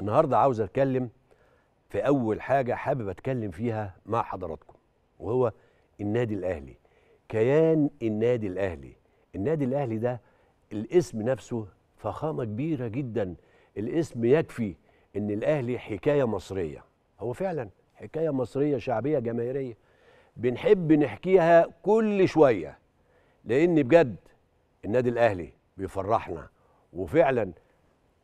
النهارده عاوز اتكلم في اول حاجه حابب اتكلم فيها مع حضراتكم وهو النادي الاهلي كيان النادي الاهلي النادي الاهلي ده الاسم نفسه فخامه كبيره جدا الاسم يكفي ان الاهلي حكايه مصريه هو فعلا حكايه مصريه شعبيه جماهيريه بنحب نحكيها كل شويه لان بجد النادي الاهلي بيفرحنا وفعلا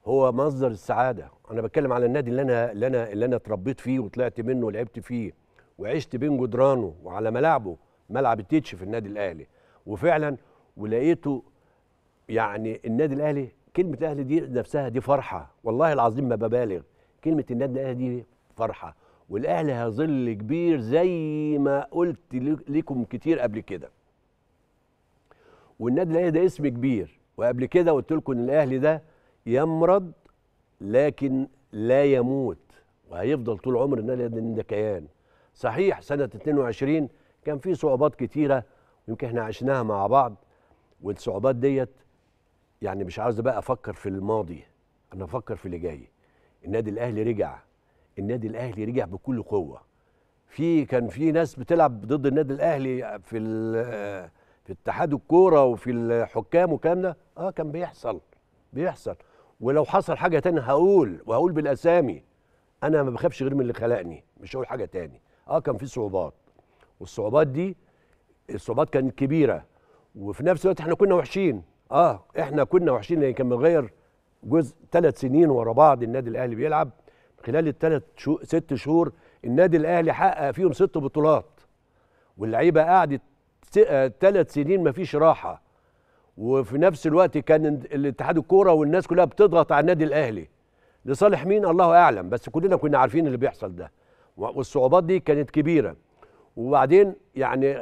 هو مصدر السعاده انا بتكلم على النادي اللي انا اللي انا اللي انا اتربيت فيه وطلعت منه ولعبت فيه وعشت بين جدرانه وعلى ملاعبه ملعب التيتش في النادي الاهلي وفعلا ولقيته يعني النادي الاهلي كلمه الاهلي دي نفسها دي فرحه والله العظيم ما ببالغ كلمه النادي الاهلي دي فرحه والاهلي هيظل كبير زي ما قلت لكم كتير قبل كده والنادي الاهلي ده اسم كبير وقبل كده قلت لكم ان الاهلي ده يمرض لكن لا يموت وهيفضل طول عمر ان ده كيان صحيح سنه 22 كان في صعوبات كتيره يمكن احنا عشناها مع بعض والصعوبات ديت يعني مش عاوز بقى افكر في الماضي انا افكر في اللي جاي النادي الاهلي رجع النادي الاهلي رجع بكل قوه في كان في ناس بتلعب ضد النادي الاهلي في في اتحاد الكوره وفي الحكام وكلام ده اه كان بيحصل بيحصل ولو حصل حاجه تاني هقول وهقول بالاسامي انا ما بخافش غير من اللي خلقني مش هقول حاجه تاني اه كان في صعوبات والصعوبات دي الصعوبات كانت كبيره وفي نفس الوقت احنا كنا وحشين اه احنا كنا وحشين لان كان مغير جزء ثلاث سنين ورا بعض النادي الاهلي بيلعب خلال الثلاث شو... ست شهور النادي الاهلي حقق فيهم ست بطولات واللعيبه قعدت ثلاث سنين ما فيش راحه وفي نفس الوقت كان الاتحاد الكوره والناس كلها بتضغط على النادي الاهلي لصالح مين الله اعلم بس كلنا كنا عارفين اللي بيحصل ده والصعوبات دي كانت كبيره وبعدين يعني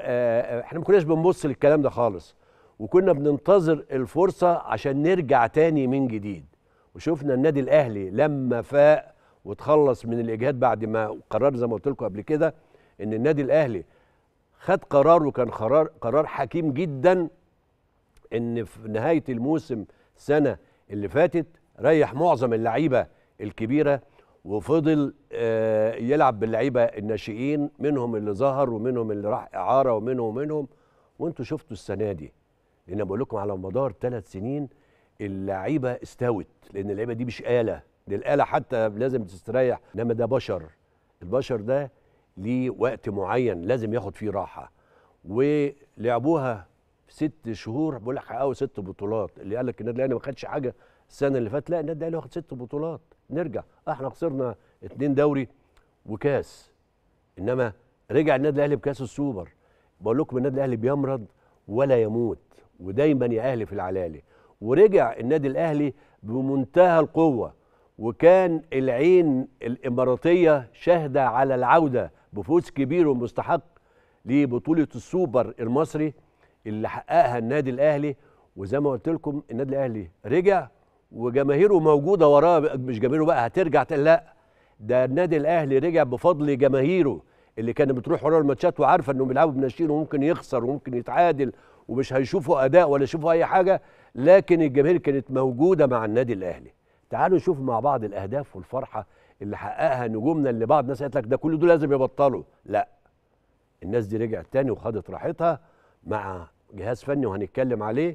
احنا ما كناش بنبص للكلام ده خالص وكنا بننتظر الفرصه عشان نرجع تاني من جديد وشفنا النادي الاهلي لما فاق وتخلص من الاجهاد بعد ما قرر زي ما قلت لكم قبل كده ان النادي الاهلي خد قرار وكان قرار قرار حكيم جدا ان في نهايه الموسم السنه اللي فاتت ريح معظم اللعيبه الكبيره وفضل آه، يلعب باللعيبه الناشئين منهم اللي ظهر ومنهم اللي راح اعاره ومنهم ومنهم وانتوا شفتوا السنه دي لان بقول لكم على مدار ثلاث سنين اللعيبه استوت لان اللعيبه دي مش اله دي الاله حتى لازم تستريح انما ده بشر البشر ده ليه وقت معين لازم ياخد فيه راحه ولعبوها في ست شهور بقول لك حققوا ست بطولات اللي قال لك النادي الاهلي ما خدش حاجه السنه اللي فاتت لا النادي الاهلي واخد ست بطولات نرجع احنا خسرنا اتنين دوري وكاس انما رجع النادي الاهلي بكاس السوبر بقول لكم النادي الاهلي بيمرض ولا يموت ودايما يا اهلي في العلالي ورجع النادي الاهلي بمنتهى القوه وكان العين الاماراتيه شاهده على العوده بفوز كبير ومستحق لبطوله السوبر المصري اللي حققها النادي الاهلي وزي ما قلت لكم النادي الاهلي رجع وجماهيره موجوده وراه مش جماهيره بقى هترجع لا ده النادي الاهلي رجع بفضل جماهيره اللي كانت بتروح وراه الماتشات وعارفه انهم بيلعبوا بناشئين وممكن يخسر وممكن يتعادل ومش هيشوفوا اداء ولا يشوفوا اي حاجه لكن الجماهير كانت موجوده مع النادي الاهلي تعالوا نشوف مع بعض الاهداف والفرحه اللي حققها نجومنا اللي بعض الناس قالت لك ده كل دول لازم يبطلوا لا الناس دي رجعت تاني وخدت راحتها مع جهاز فني وهنتكلم عليه